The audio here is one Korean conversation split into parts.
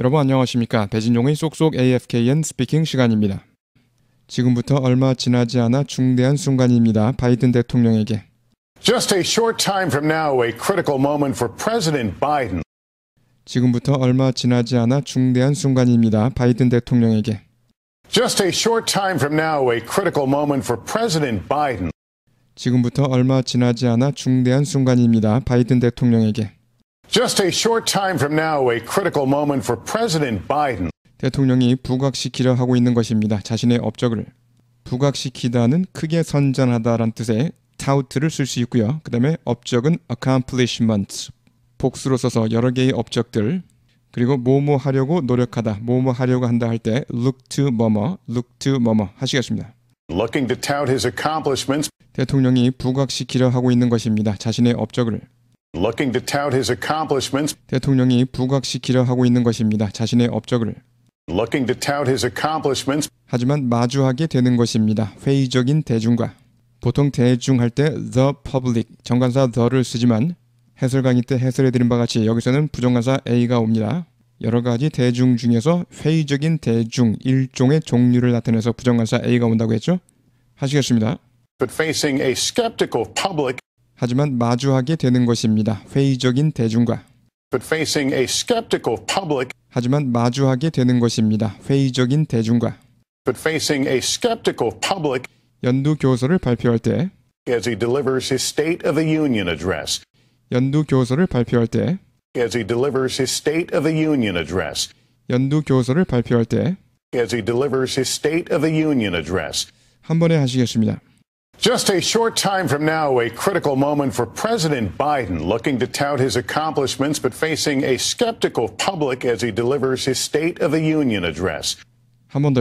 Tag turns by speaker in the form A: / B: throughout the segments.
A: 여러분 안녕하십니까. 배진종의 쏙쏙 AFKN 스피킹 시간입니다. 지금부터 얼마 지나지 않아 중대한 순간입니다. 바이든 대통령에게.
B: Just a short time from now, a critical moment for President Biden.
A: 지금부터 얼마 지나지 않아 중대한 순간입니다. 바이든 대통령에게.
B: Just a short time from now, a critical moment for President Biden.
A: 지금부터 얼마 지나지 않아 중대한 순간입니다. 바이든 대통령에게.
B: Just a short time from now, a critical moment for President Biden.
A: 대통령이 부각시키려 하고 있는 것입니다. 자신의 업적을 부각시키다는 크게 선전하다란 뜻의 타우트를 쓸 수 있고요. 그다음에 업적은 a c c o m p l i s h m e n t 복수로 써서 여러 개의 업적들 그리고 뭐뭐 하려고 노력하다, 뭐뭐 하려고 한다 할 때 look to 뭐뭐, look to 뭐뭐 하시겠습니다.
B: Looking to tout his accomplishments.
A: 대통령이 부각시키려 하고 있는 것입니다. 자신의 업적을
B: looking to tout his
A: accomplishments. 대통령이 부각시키려 하고 있는 것입니다. 자신의 업적을.
B: looking to tout his accomplishments.
A: 하지만 마주하게 되는 것입니다. 회의적인 대중과 보통 대중 할때 the public 정관사 the를 쓰지만 해설 강의 때 해설해 드린 바 같이 여기서는 부정관사 a가 옵니다. 여러 가지 대중 중에서 회의적인 대중 일종의 종류를 나타내서 부정관사 a가 온다고 했죠? 하시겠습니다.
B: But facing a skeptical public
A: 하지만 마주하게 되는 것입니다. 회의적인 대중과. 하지만 마주하게 되는 것입니다. 회의적인 대중과. 연두 교서를 발표할 때 연두 교서를 발표할 때
B: as he delivers his State of the Union address.
A: 연두 교서를 발표할 때
B: as he delivers his State of the Union address.
A: 한 번에 하시겠습니다. Just
B: a short time from now, a critical moment for President Biden, looking to tout his accomplishments but facing a skeptical public as he delivers his State of the Union address. 한번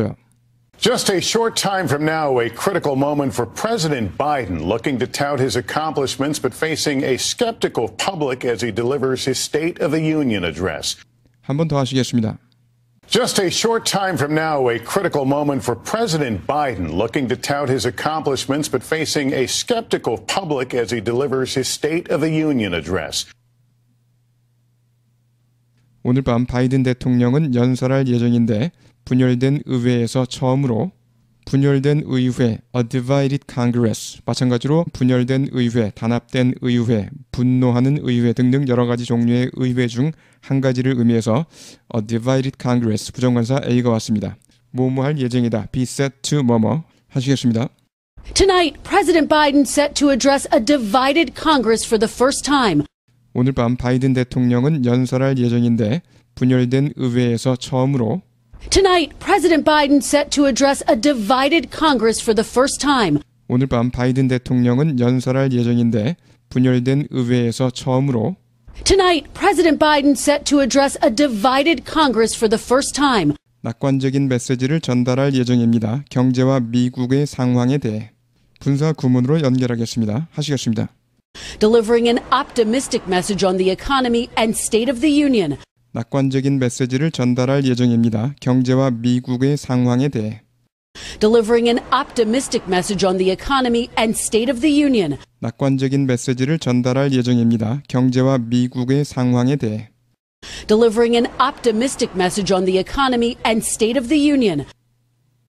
B: Just a short time from now, a critical moment for President Biden, looking to tout his accomplishments but facing a skeptical public as he delivers his State of the Union address.
A: 한 번 더 하시겠습니다. Just a short time from
B: now, a critical moment for President Biden, looking to tout his accomplishments but facing a skeptical public as he delivers his State of the Union address.
A: 오늘 밤 바이든 대통령은 연설할 예정인데 분열된 의회에서 처음으로 분열된 의회 A Divided Congress 마찬가지로 분열된 의회, 단합된 의회, 분노하는 의회 등등 여러 가지 종류의 의회 중한 가지를 의미해서 A divided Congress 부정관사 A가 왔습니다. 뭐뭐할 예정이다. Be set to 뭐뭐 하시겠습니다.
C: Tonight, President Biden set to address a divided Congress for the first time.
A: 오늘 밤 바이든 대통령은 연설할 예정인데 분열된 의회에서 처음으로
C: Tonight, President Biden set to address a divided Congress for the first time.
A: 오늘 밤 바이든 대통령은 연설할 예정인데 분열된 의회에서 처음으로
C: Tonight, President Biden set to address a divided Congress for the first time.
A: 낙관적인 메시지를 전달할 예정입니다. 경제와 미국의 상황에 대해 분사 구문으로 연결하겠습니다. 하시겠습니다.
C: Delivering an optimistic message on the economy and state of the union.
A: 낙관적인 메시지를 전달할 예정입니다. 경제와 미국의 상황에 대해
C: delivering an optimistic message on the economy and state of the union.
A: 낙관적인 메시지를 전달할 예정입니다. 경제와 미국의 상황에 대해.
C: Delivering an optimistic message on the economy and state of the union.